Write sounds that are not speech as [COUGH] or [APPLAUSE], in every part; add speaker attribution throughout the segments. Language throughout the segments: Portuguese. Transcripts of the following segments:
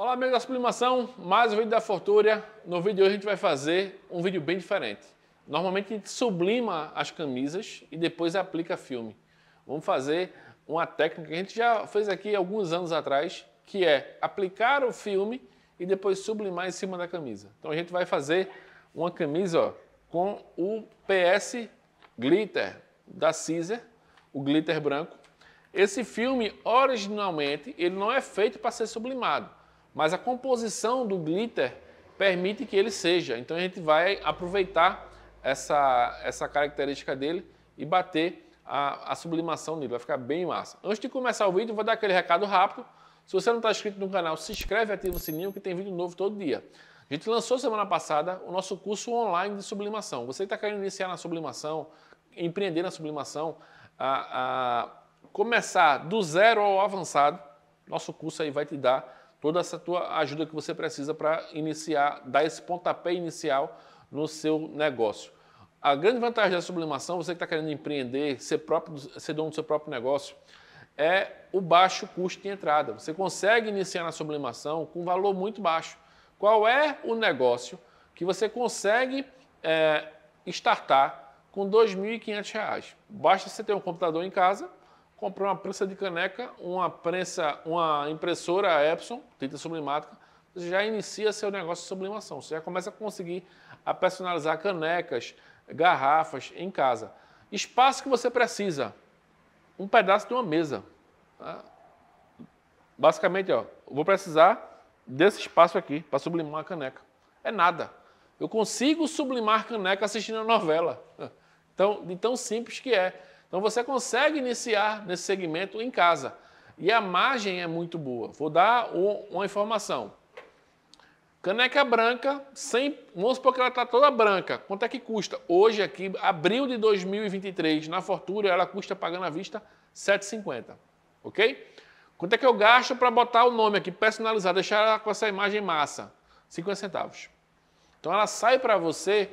Speaker 1: Olá, amigos da sublimação, mais um vídeo da Fortúria. No vídeo de hoje a gente vai fazer um vídeo bem diferente. Normalmente a gente sublima as camisas e depois aplica filme. Vamos fazer uma técnica que a gente já fez aqui alguns anos atrás, que é aplicar o filme e depois sublimar em cima da camisa. Então a gente vai fazer uma camisa ó, com o PS Glitter da Caesar, o glitter branco. Esse filme, originalmente, ele não é feito para ser sublimado mas a composição do glitter permite que ele seja. Então a gente vai aproveitar essa, essa característica dele e bater a, a sublimação nele, vai ficar bem massa. Antes de começar o vídeo, vou dar aquele recado rápido. Se você não está inscrito no canal, se inscreve e ativa o sininho que tem vídeo novo todo dia. A gente lançou semana passada o nosso curso online de sublimação. Você que está querendo iniciar na sublimação, empreender na sublimação, a, a começar do zero ao avançado, nosso curso aí vai te dar toda essa tua ajuda que você precisa para iniciar, dar esse pontapé inicial no seu negócio. A grande vantagem da sublimação, você que está querendo empreender, ser, próprio, ser dono do seu próprio negócio, é o baixo custo de entrada. Você consegue iniciar na sublimação com um valor muito baixo. Qual é o negócio que você consegue é, startar com R$ 2.500? Basta você ter um computador em casa, comprei uma prensa de caneca, uma prensa, uma impressora Epson, tinta sublimática, você já inicia seu negócio de sublimação. Você já começa a conseguir a personalizar canecas, garrafas em casa. Espaço que você precisa. Um pedaço de uma mesa. Tá? Basicamente, ó, vou precisar desse espaço aqui para sublimar a caneca. É nada. Eu consigo sublimar caneca assistindo a novela. [LAUGHS] Então, de tão simples que é. Então você consegue iniciar nesse segmento em casa. E a margem é muito boa. Vou dar uma informação. Caneca branca, sem, vamos supor que ela está toda branca. Quanto é que custa? Hoje aqui, abril de 2023, na Fortura, ela custa pagando à vista 7,50. Ok? Quanto é que eu gasto para botar o nome aqui, personalizar, deixar ela com essa imagem massa? 50 centavos. Então ela sai para você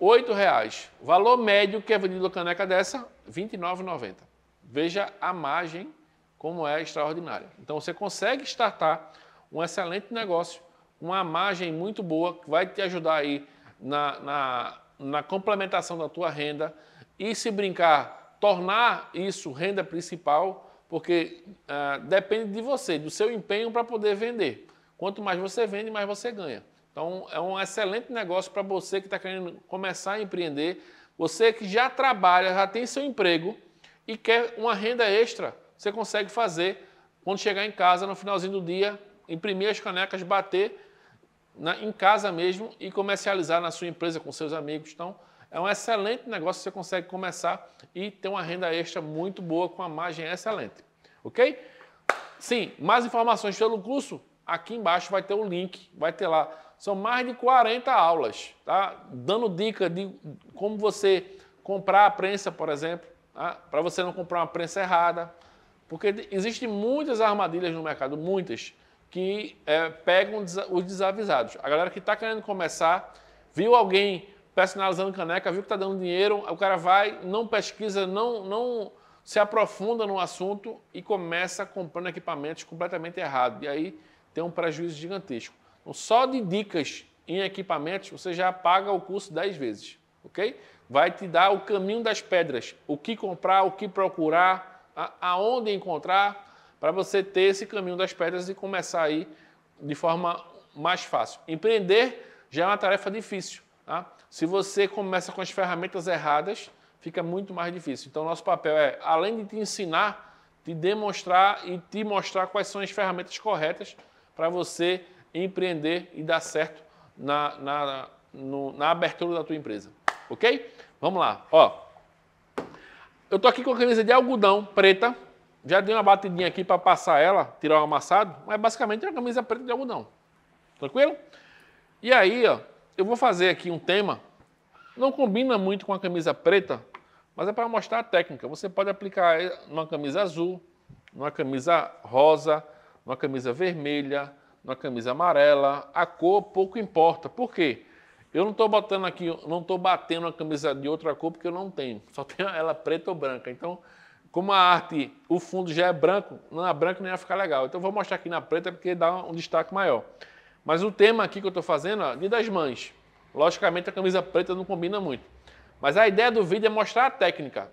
Speaker 1: R$ reais. Valor médio que é vendido a caneca dessa, 29,90. Veja a margem como é extraordinária. Então você consegue startar um excelente negócio, uma margem muito boa que vai te ajudar aí na, na, na complementação da tua renda e se brincar, tornar isso renda principal, porque eh, depende de você, do seu empenho para poder vender. Quanto mais você vende, mais você ganha. Então é um excelente negócio para você que está querendo começar a empreender você que já trabalha, já tem seu emprego e quer uma renda extra, você consegue fazer quando chegar em casa no finalzinho do dia, imprimir as canecas, bater na, em casa mesmo e comercializar na sua empresa com seus amigos. Então, é um excelente negócio, você consegue começar e ter uma renda extra muito boa com uma margem excelente. Ok? Sim, mais informações pelo curso, aqui embaixo vai ter o link, vai ter lá são mais de 40 aulas, tá? dando dica de como você comprar a prensa, por exemplo, tá? para você não comprar uma prensa errada. Porque existem muitas armadilhas no mercado, muitas, que é, pegam os desavisados. A galera que está querendo começar, viu alguém personalizando caneca, viu que está dando dinheiro, o cara vai, não pesquisa, não, não se aprofunda no assunto e começa comprando equipamentos completamente errados. E aí tem um prejuízo gigantesco. Então, só de dicas em equipamentos, você já paga o curso 10 vezes, ok? Vai te dar o caminho das pedras, o que comprar, o que procurar, aonde encontrar, para você ter esse caminho das pedras e começar aí de forma mais fácil. Empreender já é uma tarefa difícil. Tá? Se você começa com as ferramentas erradas, fica muito mais difícil. Então, nosso papel é, além de te ensinar, te demonstrar e te mostrar quais são as ferramentas corretas para você empreender e dar certo na, na, no, na abertura da tua empresa. Ok? Vamos lá. Ó, eu tô aqui com a camisa de algodão preta. Já dei uma batidinha aqui para passar ela, tirar o amassado, mas basicamente é uma camisa preta de algodão. Tranquilo? E aí, ó, eu vou fazer aqui um tema. Não combina muito com a camisa preta, mas é para mostrar a técnica. Você pode aplicar numa camisa azul, numa camisa rosa, numa camisa vermelha, na camisa amarela, a cor pouco importa. Por quê? Eu não estou botando aqui, não estou batendo a camisa de outra cor porque eu não tenho. Só tenho ela preta ou branca. Então, como a arte, o fundo já é branco, na branca não ia ficar legal. Então, vou mostrar aqui na preta porque dá um destaque maior. Mas o tema aqui que eu estou fazendo é de das Mães. Logicamente, a camisa preta não combina muito. Mas a ideia do vídeo é mostrar a técnica.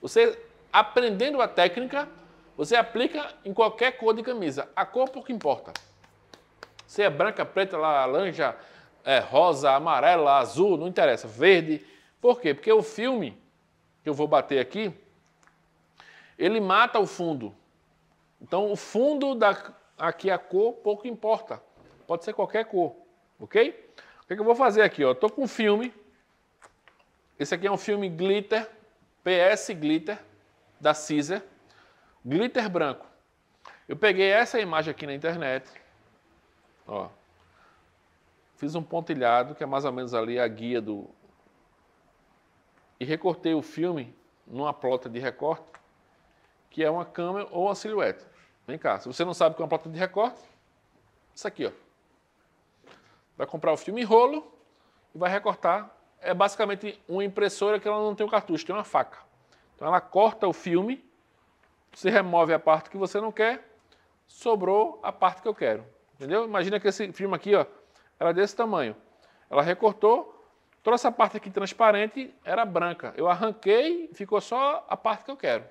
Speaker 1: Você aprendendo a técnica, você aplica em qualquer cor de camisa. A cor pouco importa. Se é branca, preta, laranja, é, rosa, amarela, azul, não interessa, verde. Por quê? Porque o filme que eu vou bater aqui, ele mata o fundo. Então, o fundo da aqui a cor pouco importa. Pode ser qualquer cor, ok? O que, é que eu vou fazer aqui? Ó? Eu tô com um filme. Esse aqui é um filme glitter, PS glitter da Caesar, glitter branco. Eu peguei essa imagem aqui na internet, Ó. Fiz um pontilhado, que é mais ou menos ali a guia do. E recortei o filme numa plota de recorte, que é uma câmera ou uma silhueta. Vem cá, se você não sabe o que é uma plota de recorte, isso aqui, ó. Vai comprar o filme em rolo e vai recortar. É basicamente uma impressora que ela não tem o um cartucho, tem uma faca. Então ela corta o filme, você remove a parte que você não quer, sobrou a parte que eu quero. Entendeu? Imagina que esse filme aqui, ó, era desse tamanho. Ela recortou, trouxe a parte aqui transparente, era branca. Eu arranquei, ficou só a parte que eu quero.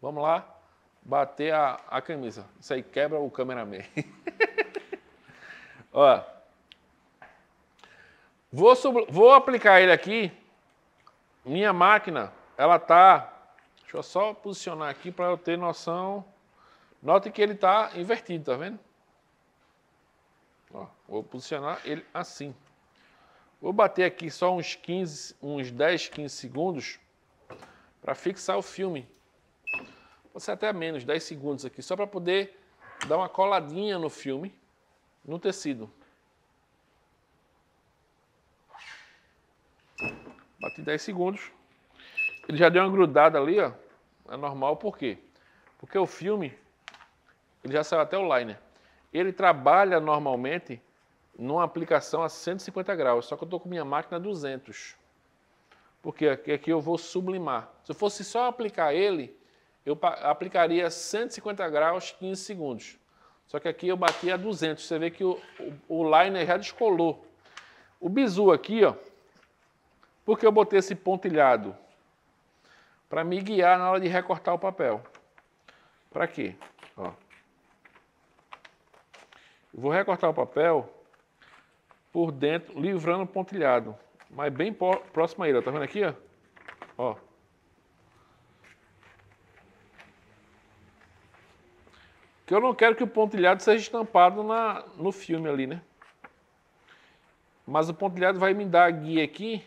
Speaker 1: Vamos lá bater a, a camisa. Isso aí quebra o cameraman. [LAUGHS] ó. Vou, vou aplicar ele aqui. Minha máquina, ela tá... Deixa eu só posicionar aqui para eu ter noção. Note que ele está invertido, tá vendo? Vou posicionar ele assim. Vou bater aqui só uns 15, uns 10, 15 segundos para fixar o filme. Pode ser até menos, 10 segundos aqui, só para poder dar uma coladinha no filme, no tecido. Bati 10 segundos. Ele já deu uma grudada ali, ó. É normal, por quê? Porque o filme, ele já saiu até o liner. Ele trabalha normalmente numa aplicação a 150 graus, só que eu estou com minha máquina a 200. Porque aqui eu vou sublimar. Se eu fosse só aplicar ele, eu aplicaria 150 graus 15 segundos. Só que aqui eu bati a 200. Você vê que o, o, o liner já descolou. O bizu aqui, ó, porque eu botei esse pontilhado? Para me guiar na hora de recortar o papel. Para quê? Ó. Eu vou recortar o papel por dentro, livrando o pontilhado. Mas bem próximo a ele, ó. tá vendo aqui? Ó? ó. Que eu não quero que o pontilhado seja estampado na, no filme ali, né? Mas o pontilhado vai me dar a guia aqui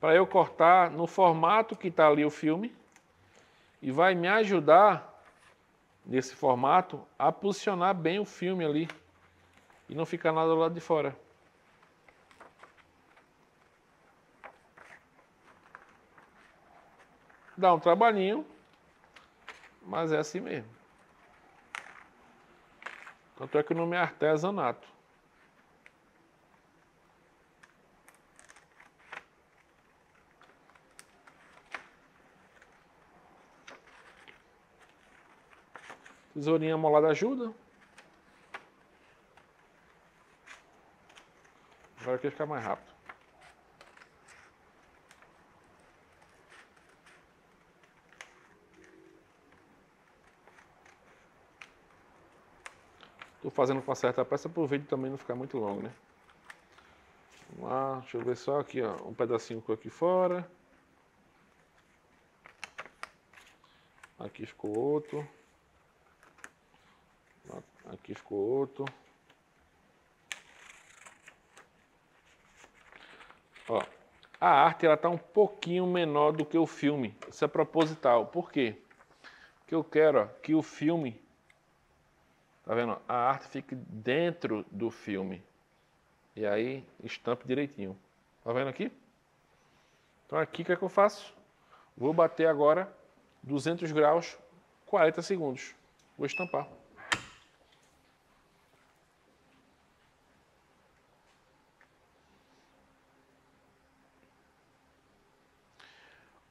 Speaker 1: para eu cortar no formato que está ali o filme e vai me ajudar nesse formato a posicionar bem o filme ali e não ficar nada do lado de fora. Dá um trabalhinho, mas é assim mesmo. Tanto é que o nome é artesanato. Tesourinha molada ajuda. Agora que ficar mais rápido. Estou fazendo com certa pressa para o vídeo também não ficar muito longo, né? Vamos lá, deixa eu ver só aqui, ó, um pedacinho ficou aqui fora. Aqui ficou outro. Aqui ficou outro. Ó, a arte ela tá um pouquinho menor do que o filme. Isso é proposital. Por quê? Porque eu quero ó, que o filme Tá vendo? A arte fica dentro do filme. E aí estampa direitinho. Tá vendo aqui? Então aqui o que é que eu faço? Vou bater agora 200 graus, 40 segundos. Vou estampar.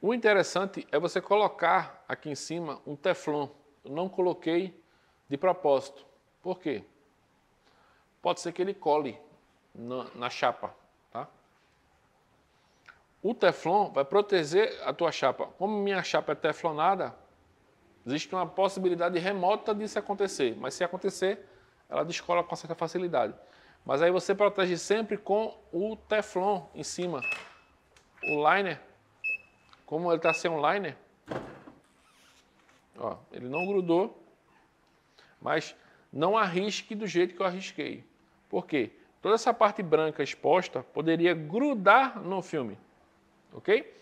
Speaker 1: O interessante é você colocar aqui em cima um teflon. Eu não coloquei de propósito. Por quê? Pode ser que ele cole na, na chapa. Tá? O Teflon vai proteger a tua chapa. Como minha chapa é teflonada, existe uma possibilidade remota disso acontecer. Mas se acontecer, ela descola com certa facilidade. Mas aí você protege sempre com o Teflon em cima. O liner, como ele está sem um liner, ó, ele não grudou mas não arrisque do jeito que eu arrisquei. Por quê? Toda essa parte branca exposta poderia grudar no filme, ok?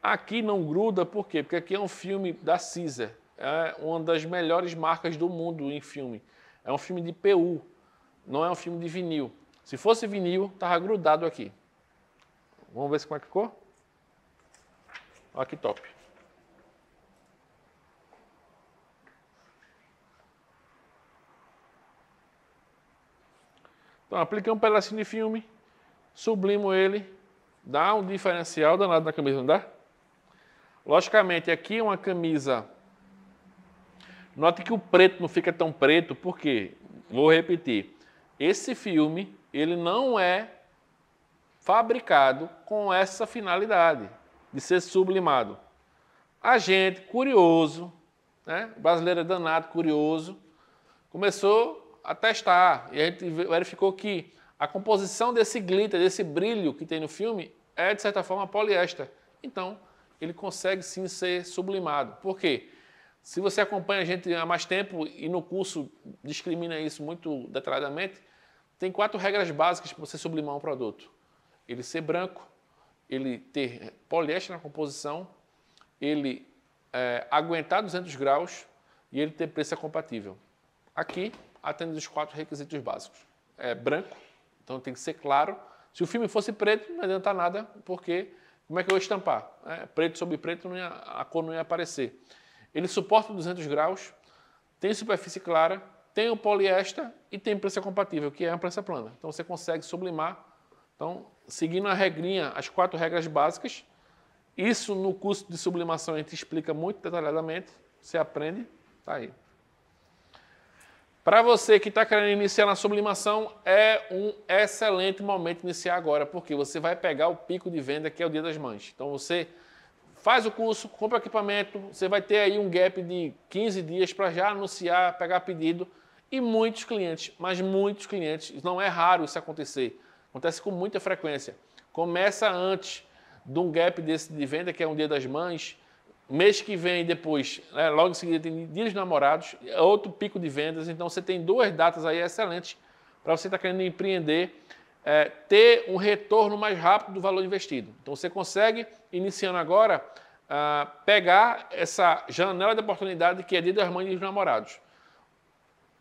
Speaker 1: Aqui não gruda, por quê? Porque aqui é um filme da Caesar, é uma das melhores marcas do mundo em filme. É um filme de PU, não é um filme de vinil. Se fosse vinil, estava grudado aqui. Vamos ver como é que ficou? Olha que top. Então, apliquei um pedacinho de filme, sublimo ele, dá um diferencial danado na camisa, não dá? Logicamente, aqui é uma camisa... Note que o preto não fica tão preto, porque, vou repetir, esse filme, ele não é fabricado com essa finalidade de ser sublimado. A gente, curioso, né? brasileiro é danado, curioso, começou a testar e a gente verificou que a composição desse glitter, desse brilho que tem no filme, é de certa forma poliéster. Então, ele consegue sim ser sublimado. Por quê? Se você acompanha a gente há mais tempo e no curso discrimina isso muito detalhadamente, tem quatro regras básicas para você sublimar um produto: ele ser branco, ele ter poliéster na composição, ele é, aguentar 200 graus e ele ter preço compatível. Aqui Atendendo os quatro requisitos básicos. É branco, então tem que ser claro. Se o filme fosse preto, não adianta nada, porque como é que eu vou estampar? É, preto sobre preto, ia, a cor não ia aparecer. Ele suporta 200 graus, tem superfície clara, tem o poliéster e tem prensa compatível, que é a prensa plana. Então você consegue sublimar. Então, seguindo a regrinha, as quatro regras básicas, isso no curso de sublimação a gente explica muito detalhadamente, você aprende, tá aí. Para você que está querendo iniciar na sublimação, é um excelente momento iniciar agora, porque você vai pegar o pico de venda que é o Dia das Mães. Então você faz o curso, compra o equipamento, você vai ter aí um gap de 15 dias para já anunciar, pegar pedido e muitos clientes, mas muitos clientes, não é raro isso acontecer, acontece com muita frequência. Começa antes de um gap desse de venda, que é um Dia das Mães, mês que vem depois, né, logo em seguida tem dias dos Namorados, é outro pico de vendas. Então você tem duas datas aí excelentes para você estar tá querendo empreender, é, ter um retorno mais rápido do valor investido. Então você consegue, iniciando agora, ah, pegar essa janela de oportunidade que é Dia das Mães e dos Namorados.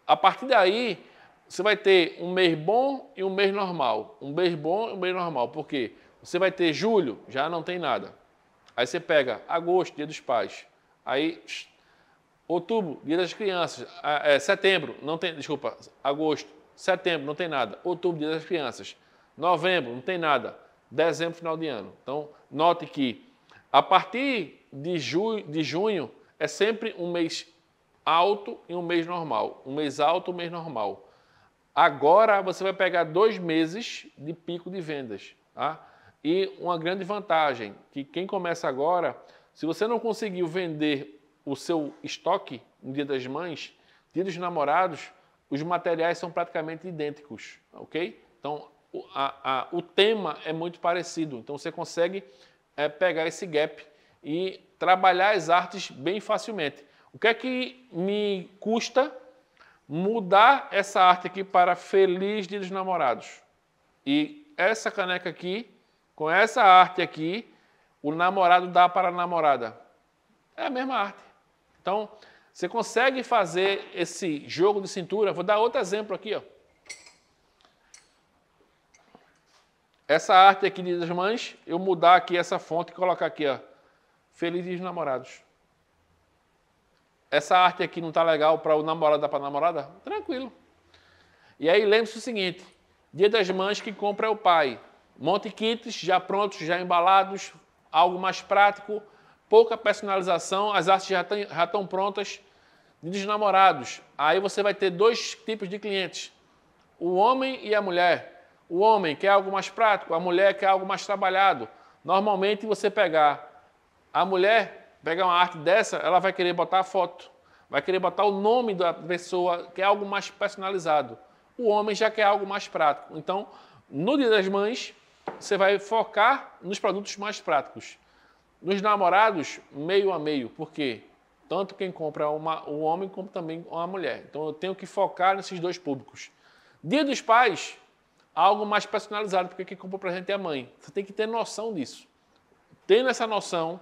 Speaker 1: A partir daí, você vai ter um mês bom e um mês normal. Um mês bom e um mês normal. Por quê? Você vai ter julho, já não tem nada. Aí você pega agosto, dia dos pais. Aí outubro, dia das crianças. Ah, é, setembro, não tem. Desculpa, agosto. Setembro, não tem nada. Outubro, dia das crianças. Novembro, não tem nada. Dezembro, final de ano. Então, note que a partir de, ju de junho é sempre um mês alto e um mês normal. Um mês alto, um mês normal. Agora você vai pegar dois meses de pico de vendas. Tá? E uma grande vantagem, que quem começa agora, se você não conseguiu vender o seu estoque no Dia das Mães, Dia dos Namorados, os materiais são praticamente idênticos, ok? Então, o, a, a, o tema é muito parecido. Então, você consegue é, pegar esse gap e trabalhar as artes bem facilmente. O que é que me custa mudar essa arte aqui para Feliz Dia dos Namorados? E essa caneca aqui com essa arte aqui, o namorado dá para a namorada. É a mesma arte. Então, você consegue fazer esse jogo de cintura. Vou dar outro exemplo aqui. Ó. Essa arte aqui das mães, eu mudar aqui essa fonte e colocar aqui, ó. Felizes namorados. Essa arte aqui não tá legal para o namorado dar para a namorada? Tranquilo. E aí lembre-se o seguinte: Dia das Mães que compra é o pai. Monte kits já prontos, já embalados, algo mais prático, pouca personalização, as artes já, estão prontas dos namorados. Aí você vai ter dois tipos de clientes: o homem e a mulher. O homem quer algo mais prático, a mulher quer algo mais trabalhado. Normalmente você pegar a mulher, pegar uma arte dessa, ela vai querer botar a foto, vai querer botar o nome da pessoa, quer algo mais personalizado. O homem já quer algo mais prático. Então, no Dia das Mães, você vai focar nos produtos mais práticos. Nos namorados, meio a meio, porque tanto quem compra uma, homem como também a mulher. Então eu tenho que focar nesses dois públicos. Dia dos pais, algo mais personalizado, porque quem compra presente é a mãe. Você tem que ter noção disso. Tendo essa noção,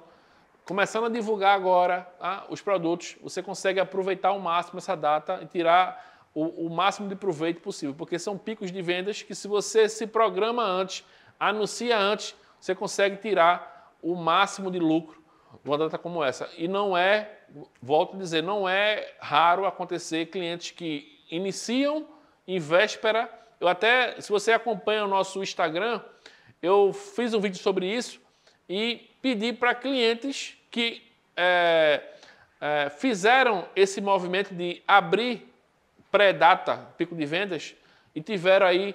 Speaker 1: começando a divulgar agora ah, os produtos, você consegue aproveitar ao máximo essa data e tirar o, o máximo de proveito possível, porque são picos de vendas que se você se programa antes, anuncia antes, você consegue tirar o máximo de lucro de uma data como essa. E não é, volto a dizer, não é raro acontecer clientes que iniciam em véspera. Eu até, se você acompanha o nosso Instagram, eu fiz um vídeo sobre isso e pedi para clientes que é, é, fizeram esse movimento de abrir pré-data, pico de vendas, e tiveram aí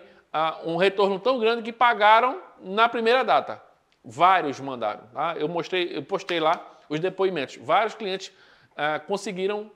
Speaker 1: um retorno tão grande que pagaram na primeira data. Vários mandaram. Tá? Eu mostrei, eu postei lá os depoimentos. Vários clientes é, conseguiram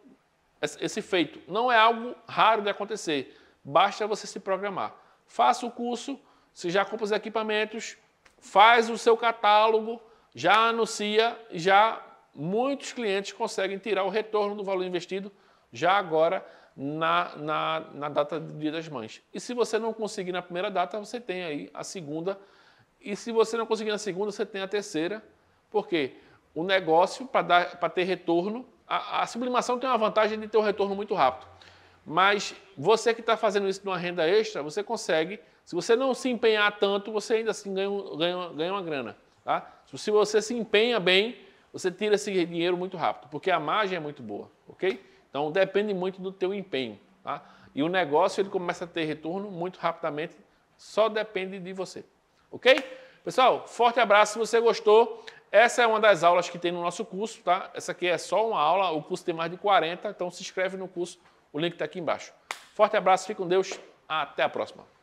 Speaker 1: esse, esse feito. Não é algo raro de acontecer. Basta você se programar. Faça o curso, se já compra os equipamentos, faz o seu catálogo, já anuncia, já muitos clientes conseguem tirar o retorno do valor investido já agora na, na, na data do Dia das Mães. E se você não conseguir na primeira data, você tem aí a segunda. E se você não conseguir na segunda, você tem a terceira. Por quê? O negócio, para ter retorno, a, a, sublimação tem uma vantagem de ter um retorno muito rápido. Mas você que está fazendo isso numa renda extra, você consegue. Se você não se empenhar tanto, você ainda assim ganha, ganha, ganha uma grana. Tá? Se você se empenha bem, você tira esse dinheiro muito rápido, porque a margem é muito boa, ok? Então depende muito do teu empenho, tá? E o negócio ele começa a ter retorno muito rapidamente, só depende de você. OK? Pessoal, forte abraço se você gostou. Essa é uma das aulas que tem no nosso curso, tá? Essa aqui é só uma aula, o curso tem mais de 40, então se inscreve no curso, o link está aqui embaixo. Forte abraço, fique com Deus, até a próxima.